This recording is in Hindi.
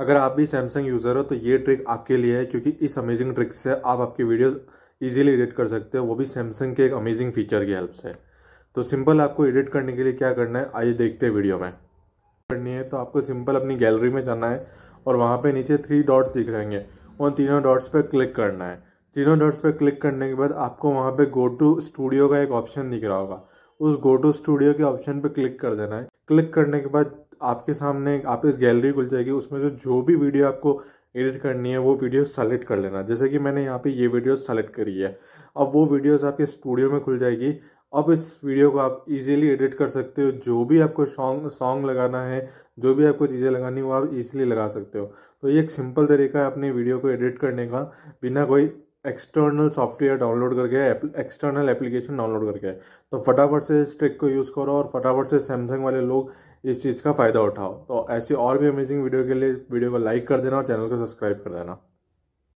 अगर आप भी सैमसंग यूज़र हो तो ये ट्रिक आपके लिए है क्योंकि इस अमेजिंग ट्रिक से आप आपकी वीडियो इजीली एडिट कर सकते हो वो भी सैमसंग के एक अमेजिंग फीचर की हेल्प से तो सिंपल आपको एडिट करने के लिए क्या करना है आइए देखते हैं वीडियो में करनी है तो आपको सिंपल अपनी गैलरी में जाना है और वहाँ पे नीचे थ्री डॉट्स दिख हैं उन तीनों डॉट्स पर क्लिक करना है तीनों डॉट्स पर क्लिक करने के बाद आपको वहाँ पर गो टू स्टूडियो का एक ऑप्शन दिख रहा होगा उस गो टू स्टूडियो के ऑप्शन पर क्लिक कर देना है क्लिक करने के बाद आपके सामने आप इस गैलरी खुल जाएगी उसमें से जो भी वीडियो आपको एडिट करनी है वो वीडियो सेलेक्ट कर लेना जैसे कि मैंने यहाँ पे ये वीडियो सेलेक्ट करी है अब वो वीडियोस आपके स्टूडियो में खुल जाएगी अब इस वीडियो को आप इजीली एडिट कर सकते हो जो भी आपको सॉन्ग सॉन्ग लगाना है जो भी आपको चीज़ें लगानी हो आप इजीली लगा सकते हो तो ये एक सिंपल तरीका है अपने वीडियो को एडिट करने का बिना कोई एक्सटर्नल सॉफ्टवेयर डाउनलोड करके एक्सटर्नल एप्लीकेशन डाउनलोड करके तो फटाफट से इस ट्रिक को यूज़ करो और फटाफट से सैमसंग वाले लोग इस चीज़ का फ़ायदा उठाओ तो ऐसी और भी अमेजिंग वीडियो के लिए वीडियो को लाइक कर देना और चैनल को सब्सक्राइब कर देना